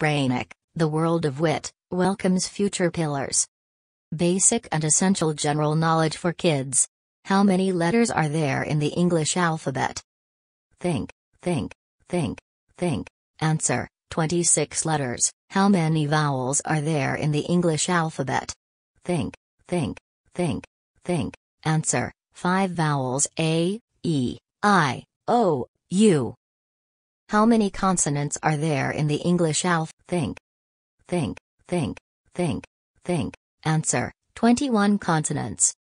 Brainiac, the world of wit, welcomes future pillars. Basic and essential general knowledge for kids. How many letters are there in the English alphabet? Think, think, think, think. Answer 26 letters. How many vowels are there in the English alphabet? Think, think, think, think. Answer 5 vowels A, E, I, O, U, how many consonants are there in the English alphabet? Think. Think, think, think, think. Answer 21 consonants.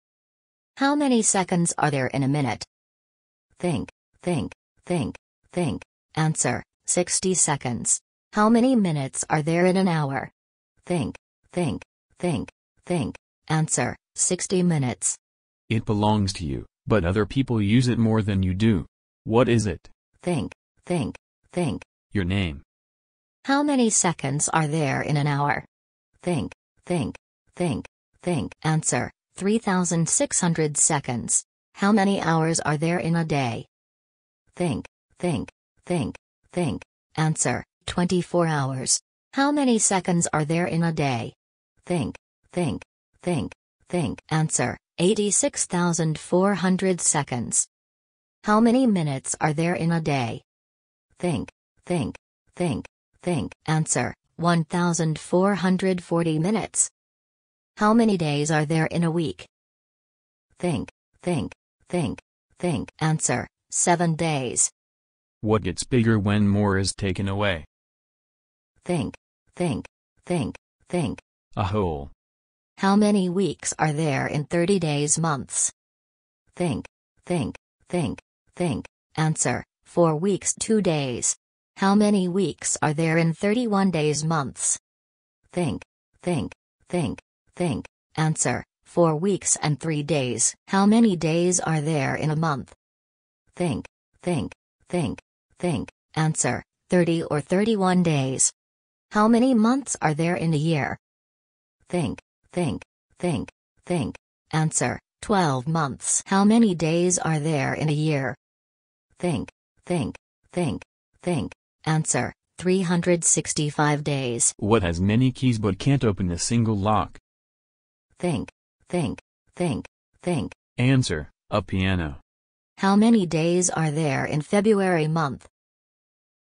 How many seconds are there in a minute? Think, think, think, think. Answer 60 seconds. How many minutes are there in an hour? Think, think, think, think. Answer 60 minutes. It belongs to you, but other people use it more than you do. What is it? Think, think, Think. Your name. How many seconds are there in an hour? Think, think, think, think. Answer 3,600 seconds. How many hours are there in a day? Think, think, think, think. Answer 24 hours. How many seconds are there in a day? Think, think, think, think. Answer 86,400 seconds. How many minutes are there in a day? Think, think, think, think. Answer 1440 minutes. How many days are there in a week? Think, think, think, think. Answer 7 days. What gets bigger when more is taken away? Think, think, think, think. A whole. How many weeks are there in 30 days months? Think, think, think, think. Answer 4 weeks 2 days. How many weeks are there in 31 days months? Think, think, think, think. Answer, 4 weeks and 3 days. How many days are there in a month? Think, think, think, think. Answer, 30 or 31 days. How many months are there in a year? Think, think, think, think. Answer, 12 months. How many days are there in a year? Think, Think, think, think. Answer 365 days. What has many keys but can't open a single lock? Think, think, think, think. Answer a piano. How many days are there in February month?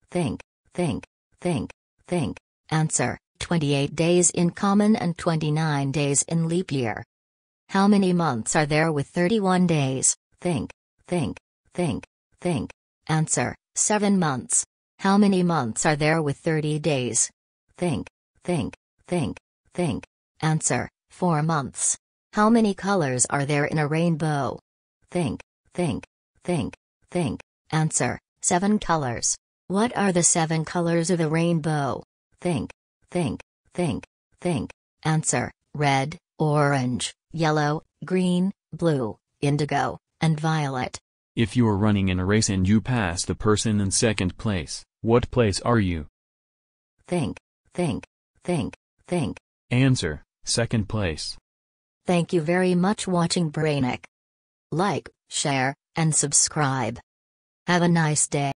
Think, think, think, think. Answer 28 days in common and 29 days in leap year. How many months are there with 31 days? Think, think, think, think. Answer 7 months. How many months are there with 30 days? Think, think, think, think. Answer 4 months. How many colors are there in a rainbow? Think, think, think, think. Answer 7 colors. What are the 7 colors of the rainbow? Think, think, think, think. Answer red, orange, yellow, green, blue, indigo, and violet. If you're running in a race and you pass the person in second place, what place are you? Think, think, think, think. Answer, second place. Thank you very much watching Brainic. Like, share, and subscribe. Have a nice day.